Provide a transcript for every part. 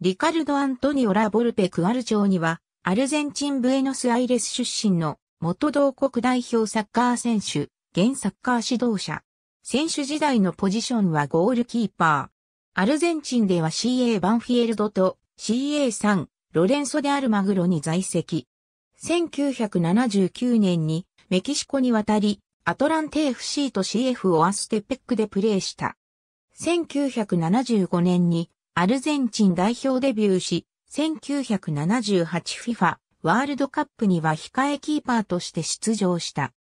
リカルド・アントニオ・ラ・ボルペ・クアルチョーには、アルゼンチン・ブエノス・アイレス出身の元同国代表サッカー選手、現サッカー指導者。選手時代のポジションはゴールキーパー。アルゼンチンでは CA バンフィエルドと CA3 ロレンソであるマグロに在籍。1979年にメキシコに渡り、アトランテ FC と CF をアステペックでプレーした。1975年にアルゼンチン代表デビューし、1978FIFA ワールドカップには控えキーパーとして出場した。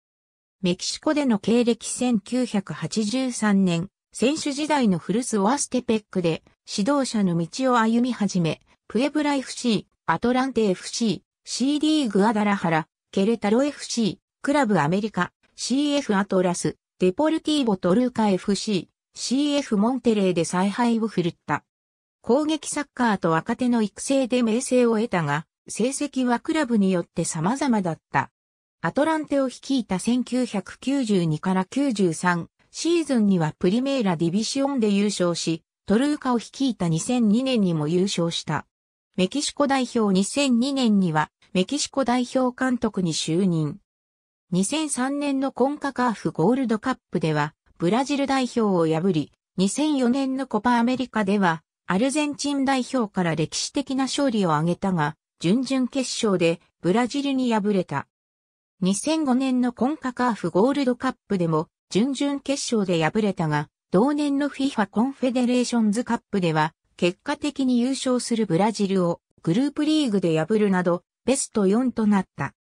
メキシコでの経歴1983年、選手時代の古巣オアステペックで指導者の道を歩み始め、プエブラ FC、アトランテ FC、CD グアダラハラ、ケレタロ FC、クラブアメリカ、CF アトラス、デポルティーボトルーカ FC、CF モンテレーで采配を振るった。攻撃サッカーと若手の育成で名声を得たが、成績はクラブによって様々だった。アトランテを率いた1992から93シーズンにはプリメーラディビシオンで優勝し、トルーカを率いた2002年にも優勝した。メキシコ代表2002年にはメキシコ代表監督に就任。2003年のコンカカーフゴールドカップではブラジル代表を破り、2004年のコパアメリカではアルゼンチン代表から歴史的な勝利を挙げたが、準々決勝でブラジルに敗れた。2005年のコンカカーフゴールドカップでも準々決勝で敗れたが、同年の FIFA コンフェデレーションズカップでは、結果的に優勝するブラジルをグループリーグで破るなど、ベスト4となった。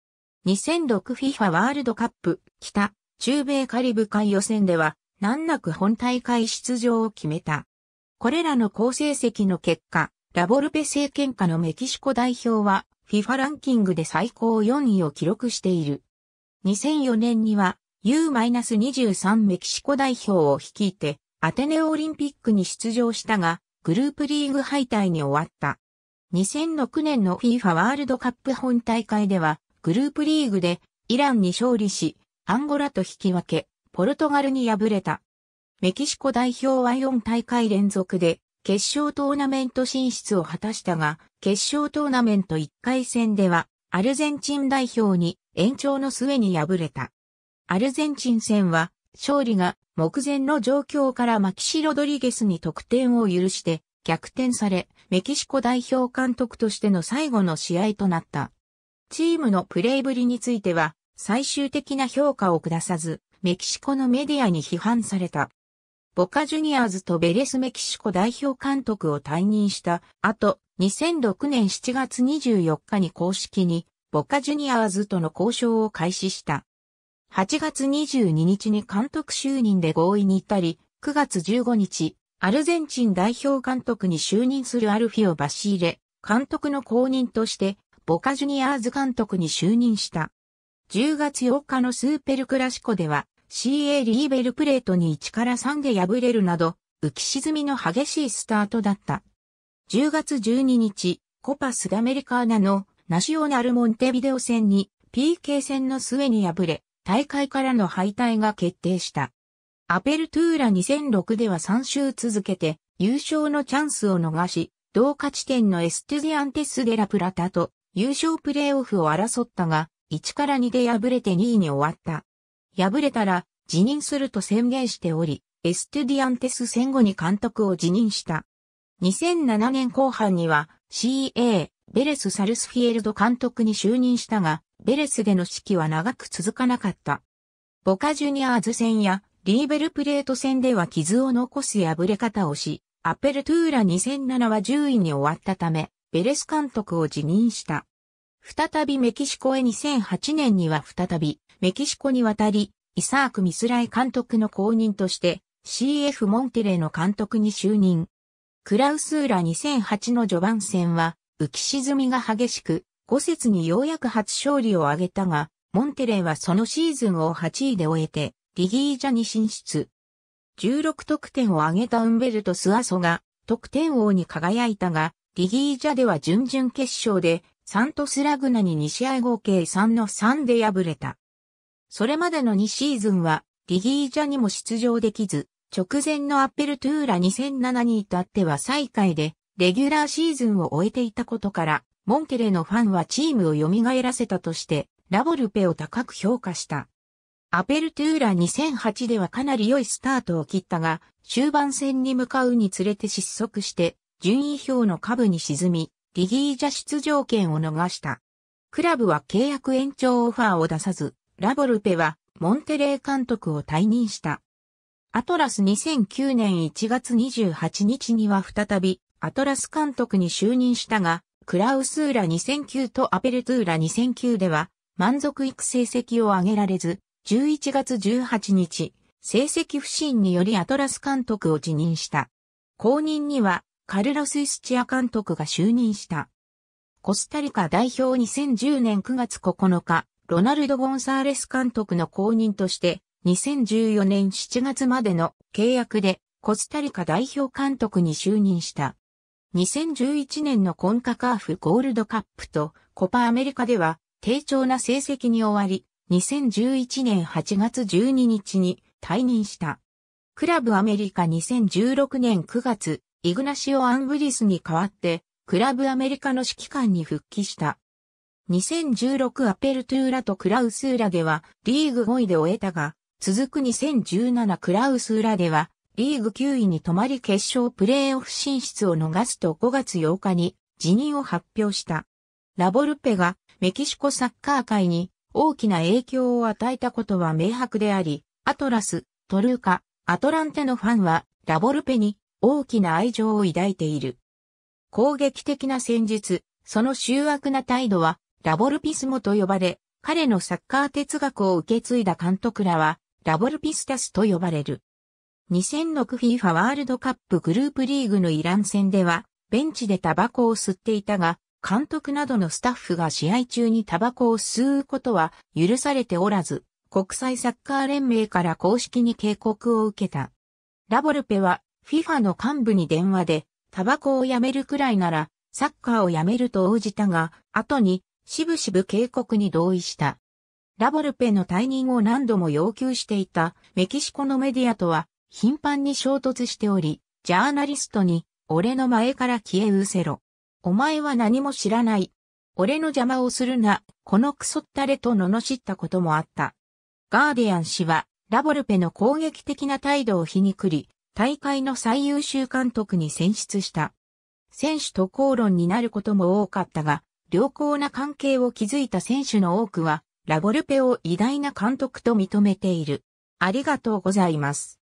2006FIFA ワールドカップ北中米カリブ海予選では難なく本大会出場を決めた。これらの好成績の結果、ラボルペ政権下のメキシコ代表は FIFA ランキングで最高4位を記録している。2004年には U-23 メキシコ代表を率いてアテネオリンピックに出場したが、グループリーグ敗退に終わった。2006年の FIFA ワールドカップ本大会では、グループリーグでイランに勝利し、アンゴラと引き分け、ポルトガルに敗れた。メキシコ代表は4大会連続で決勝トーナメント進出を果たしたが、決勝トーナメント1回戦ではアルゼンチン代表に延長の末に敗れた。アルゼンチン戦は勝利が目前の状況からマキシ・ロドリゲスに得点を許して逆転され、メキシコ代表監督としての最後の試合となった。チームのプレイぶりについては最終的な評価を下さず、メキシコのメディアに批判された。ボカジュニアーズとベレスメキシコ代表監督を退任した後、2006年7月24日に公式にボカジュニアーズとの交渉を開始した。8月22日に監督就任で合意に至り、9月15日、アルゼンチン代表監督に就任するアルフィオ・バシーレ、監督の後任として、ボカジュニアーズ監督に就任した。10月8日のスーペルクラシコでは、CA リーベルプレートに1から3で敗れるなど、浮き沈みの激しいスタートだった。10月12日、コパスダメリカーナのナショナルモンテビデオ戦に PK 戦の末に敗れ、大会からの敗退が決定した。アペルトゥーラ2006では3週続けて優勝のチャンスを逃し、同価地点のエステディアンテス・デラ・プラタと優勝プレーオフを争ったが、1から2で敗れて2位に終わった。敗れたら辞任すると宣言しており、エストゥディアンテス戦後に監督を辞任した。2007年後半には CA ベレス・サルスフィエルド監督に就任したが、ベレスでの指揮は長く続かなかった。ボカジュニアーズ戦やリーベルプレート戦では傷を残す破れ方をし、アペルトゥーラ2007は10位に終わったため、ベレス監督を辞任した。再びメキシコへ2008年には再びメキシコに渡り、イサーク・ミスライ監督の後任として CF モンテレーの監督に就任。クラウスーラ2008の序盤戦は浮き沈みが激しく、5節にようやく初勝利を挙げたが、モンテレーはそのシーズンを8位で終えて、リギージャに進出。16得点を挙げたウンベルト・スアソが得点王に輝いたが、リギージャでは準々決勝でサントスラグナに2試合合計3の3で敗れた。それまでの2シーズンは、リギージャにも出場できず、直前のアッペルトゥーラ2007に至っては最下位で、レギュラーシーズンを終えていたことから、モンケレのファンはチームを蘇らせたとして、ラボルペを高く評価した。アペルトゥーラ2008ではかなり良いスタートを切ったが、終盤戦に向かうにつれて失速して、順位表の下部に沈み、リギージャ出場権を逃した。クラブは契約延長オファーを出さず、ラボルペはモンテレー監督を退任した。アトラス2009年1月28日には再びアトラス監督に就任したが、クラウスーラ2009とアペルトゥーラ2009では満足いく成績を上げられず、11月18日、成績不振によりアトラス監督を辞任した。後任にはカルロス・イスチア監督が就任した。コスタリカ代表2010年9月9日、ロナルド・ゴンサーレス監督の後任として、2014年7月までの契約でコスタリカ代表監督に就任した。2011年のコンカカーフゴールドカップとコパアメリカでは低調な成績に終わり、2011年8月12日に退任した。クラブアメリカ2016年9月、イグナシオ・アンブリスに代わって、クラブアメリカの指揮官に復帰した。2016アペルトゥーラとクラウスーラではリーグ5位で終えたが、続く2017クラウスーラではリーグ9位に止まり決勝プレーオフ進出を逃すと5月8日に辞任を発表した。ラボルペがメキシコサッカー界に大きな影響を与えたことは明白であり、アトラス、トルーカ、アトランテのファンはラボルペに大きな愛情を抱いている。攻撃的な戦術、その醜悪な態度はラボルピスモと呼ばれ、彼のサッカー哲学を受け継いだ監督らは、ラボルピスタスと呼ばれる。2006 FIFA ワールドカップグループリーグのイラン戦では、ベンチでタバコを吸っていたが、監督などのスタッフが試合中にタバコを吸うことは許されておらず、国際サッカー連盟から公式に警告を受けた。ラボルペは FIFA の幹部に電話で、タバコをやめるくらいなら、サッカーをやめると応じたが、後にしぶしぶ警告に同意した。ラボルペの退任を何度も要求していたメキシコのメディアとは頻繁に衝突しており、ジャーナリストに、俺の前から消えうせろ。お前は何も知らない。俺の邪魔をするな、このクソったれと罵ったこともあった。ガーディアン氏は、ラボルペの攻撃的な態度を皮肉り、大会の最優秀監督に選出した。選手と口論になることも多かったが、良好な関係を築いた選手の多くは、ラボルペを偉大な監督と認めている。ありがとうございます。